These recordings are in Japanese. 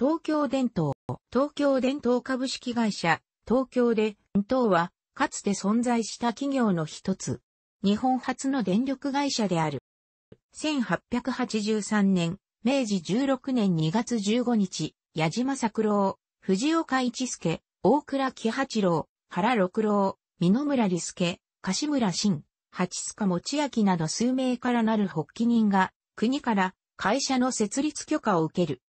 東京電灯、東京電灯株式会社、東京で、電灯は、かつて存在した企業の一つ。日本初の電力会社である。1883年、明治16年2月15日、矢島作郎、藤岡一助、大倉喜八郎、原六郎、美村利助、柏村新、八塚持明など数名からなる発起人が、国から会社の設立許可を受ける。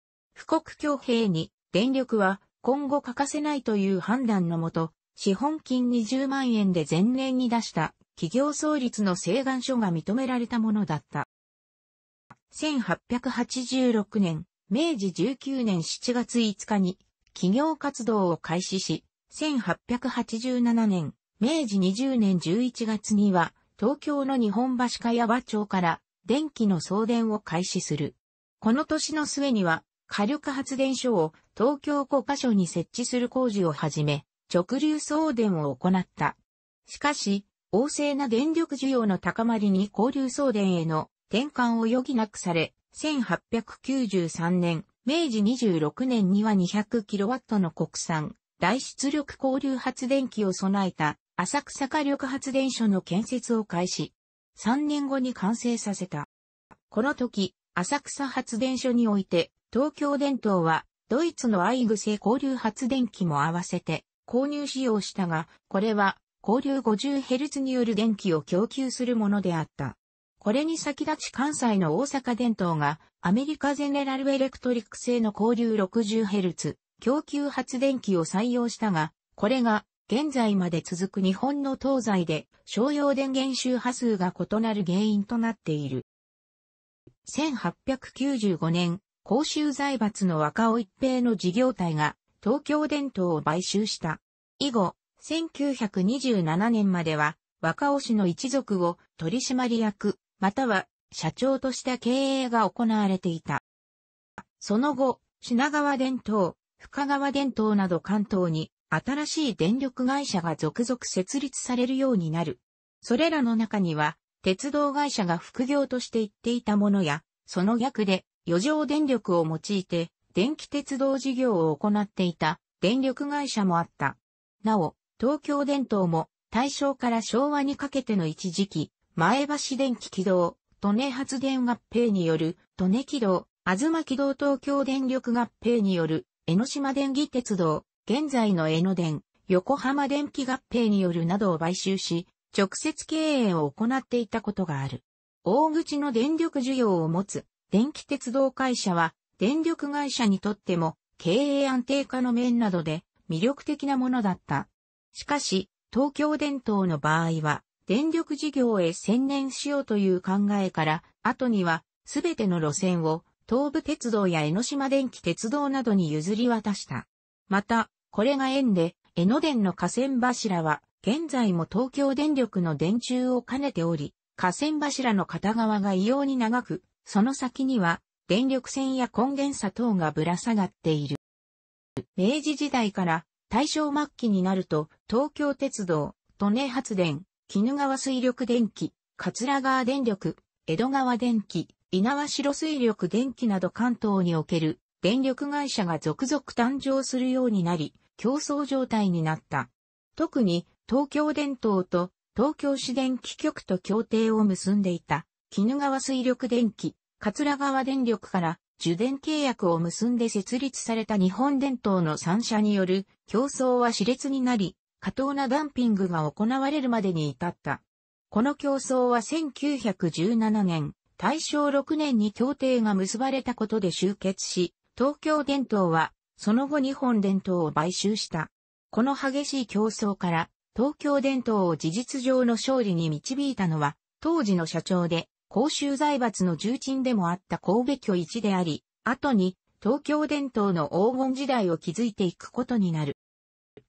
富国強兵に、電力は今後欠かせないという判断のもと、資本金20万円で前年に出した企業創立の請願書が認められたものだった。1886年、明治19年7月5日に企業活動を開始し、1887年、明治20年11月には東京の日本橋茅和町から電気の送電を開始する。この年の末には火力発電所を東京5カ所に設置する工事をはじめ、直流送電を行った。しかし、旺盛な電力需要の高まりに交流送電への転換を余儀なくされ、1893年、明治26年には 200kW の国産、大出力交流発電機を備えた浅草火力発電所の建設を開始。3年後に完成させた。この時、浅草発電所において東京電灯は、ドイツのアイグ製交流発電機も合わせて購入使用したが、これは交流 50Hz による電気を供給するものであった。これに先立ち関西の大阪電灯がアメリカゼネラルエレクトリック製の交流 60Hz 供給発電機を採用したが、これが現在まで続く日本の東西で商用電源周波数が異なる原因となっている。1895年、公衆財閥の若尾一平の事業体が東京電灯を買収した。以後、1927年までは若尾氏の一族を取締役、または社長とした経営が行われていた。その後、品川電灯、深川電灯など関東に新しい電力会社が続々設立されるようになる。それらの中には、鉄道会社が副業として行っていたものや、その逆で余剰電力を用いて電気鉄道事業を行っていた電力会社もあった。なお、東京電灯も大正から昭和にかけての一時期、前橋電気軌道、利根発電合併による利根軌道、東軌道東京電力合併による江ノ島電気鉄道、現在の江ノ電、横浜電気合併によるなどを買収し、直接経営を行っていたことがある。大口の電力需要を持つ電気鉄道会社は電力会社にとっても経営安定化の面などで魅力的なものだった。しかし、東京電灯の場合は、電力事業へ専念しようという考えから、後には、すべての路線を、東武鉄道や江ノ島電気鉄道などに譲り渡した。また、これが縁で、江ノ電の河川柱は、現在も東京電力の電柱を兼ねており、河川柱の片側が異様に長く、その先には電力線や根源差等がぶら下がっている。明治時代から大正末期になると東京鉄道、利根発電、鬼怒川水力電気、桂川電力、江戸川電気、稲和城水力電気など関東における電力会社が続々誕生するようになり、競争状態になった。特に東京電灯と東京市電気局と協定を結んでいた鬼怒川水力電気、桂川電力から受電契約を結んで設立された日本電灯の3社による競争は熾烈になり、過当なダンピングが行われるまでに至った。この競争は1917年、大正6年に協定が結ばれたことで終結し、東京電灯はその後日本電灯を買収した。この激しい競争から東京電灯を事実上の勝利に導いたのは当時の社長で公衆財閥の重鎮でもあった神戸居一であり、後に東京伝統の黄金時代を築いていくことになる。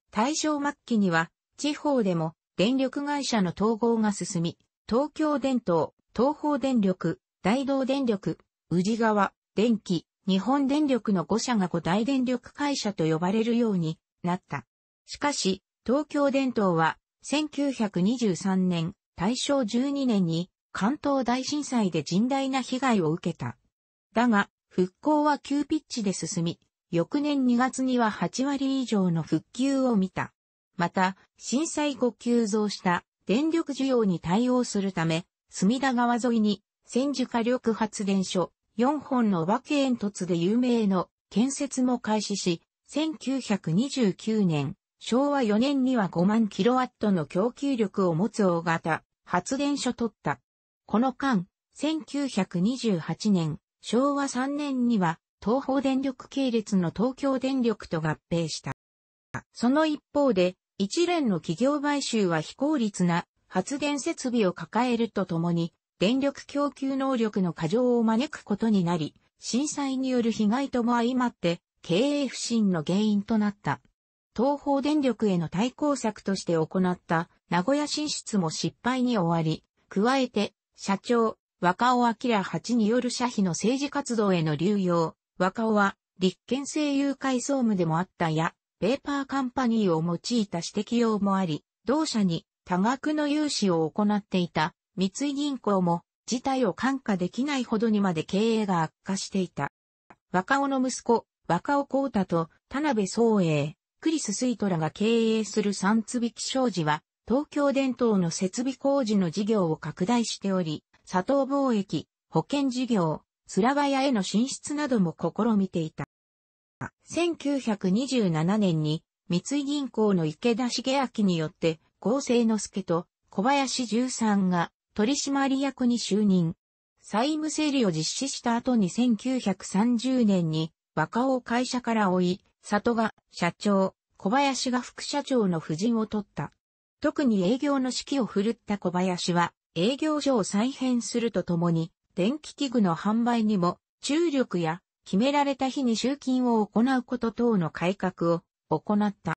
大正末期には、地方でも電力会社の統合が進み、東京電灯、東方電力、大道電力、宇治川、電気、日本電力の5社が5大電力会社と呼ばれるようになった。しかし、東京電灯は1923年、大正12年に関東大震災で甚大な被害を受けた。だが、復興は急ピッチで進み、翌年2月には8割以上の復旧を見た。また、震災後急増した電力需要に対応するため、隅田川沿いに千住火力発電所4本の分け煙突で有名の建設も開始し、1929年、昭和4年には5万キロワットの供給力を持つ大型発電所取った。この間、1928年、昭和3年には、東方電力系列の東京電力と合併した。その一方で、一連の企業買収は非効率な発電設備を抱えるとともに、電力供給能力の過剰を招くことになり、震災による被害とも相まって、経営不振の原因となった。東方電力への対抗策として行った名古屋進出も失敗に終わり、加えて社長、若尾明八による社費の政治活動への流用、若尾は、立憲政友会総務でもあったや、ペーパーカンパニーを用いた指摘用もあり、同社に多額の融資を行っていた三井銀行も事態を看過できないほどにまで経営が悪化していた。若尾の息子、若尾光太と田辺宗栄、クリス・スイトラが経営する三つ引き商事は東京電灯の設備工事の事業を拡大しており、佐藤貿易、保険事業、スラバヤへの進出なども試みていた。1927年に三井銀行の池田茂明によって、合成之助と小林十三が取締役に就任。債務整理を実施した後に1930年に、若尾を会社から追い、里が社長、小林が副社長の夫人を取った。特に営業の指揮を振るった小林は、営業所を再編するとともに、電気器具の販売にも、注力や、決められた日に集金を行うこと等の改革を行った。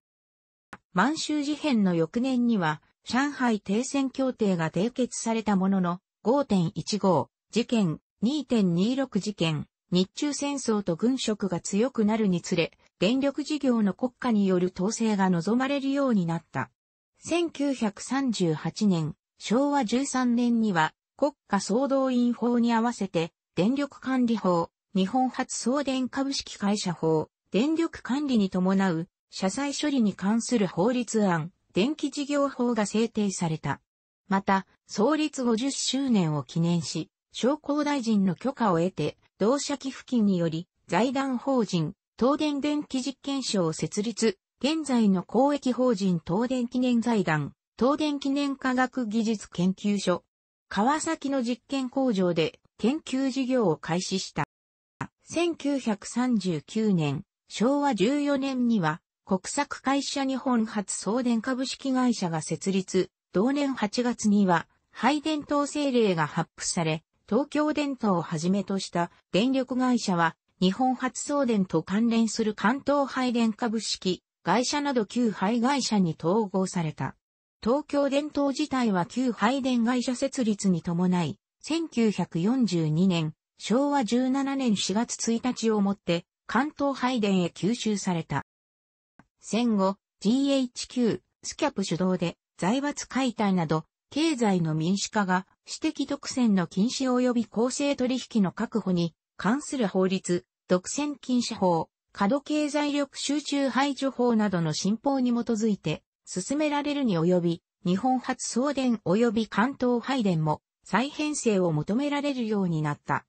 満州事変の翌年には、上海停戦協定が締結されたものの、5.15事件、2.26事件、日中戦争と軍職が強くなるにつれ、電力事業の国家による統制が望まれるようになった。1938年、昭和13年には国家総動員法に合わせて電力管理法、日本発送電株式会社法、電力管理に伴う社債処理に関する法律案、電気事業法が制定された。また、創立50周年を記念し、商工大臣の許可を得て、同社寄付金により、財団法人、東電電気実験所を設立、現在の公益法人東電記念財団、東電記念科学技術研究所、川崎の実験工場で研究事業を開始した。1939年、昭和14年には、国策会社日本発送電株式会社が設立、同年8月には、廃電統制令が発布され、東京電灯をはじめとした電力会社は、日本発送電と関連する関東配電株式会社など旧廃会社に統合された。東京電灯自体は旧廃電会社設立に伴い、1942年、昭和17年4月1日をもって、関東廃電へ吸収された。戦後、GHQ、スキャップ主導で、財閥解体など、経済の民主化が、私的独占の禁止及び公正取引の確保に、関する法律、独占禁止法、過度経済力集中排除法などの新法に基づいて、進められるに及び、日本初送電及び関東配電も再編成を求められるようになった。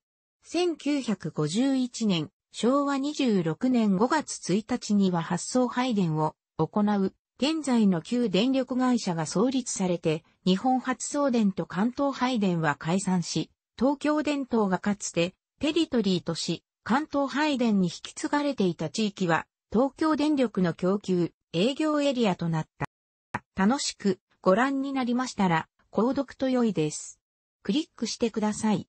1951年、昭和26年5月1日には発送配電を行う、現在の旧電力会社が創立されて、日本初送電と関東配電は解散し、東京電灯がかつてテリトリーとし、関東配電に引き継がれていた地域は、東京電力の供給、営業エリアとなった。楽しくご覧になりましたら、購読と良いです。クリックしてください。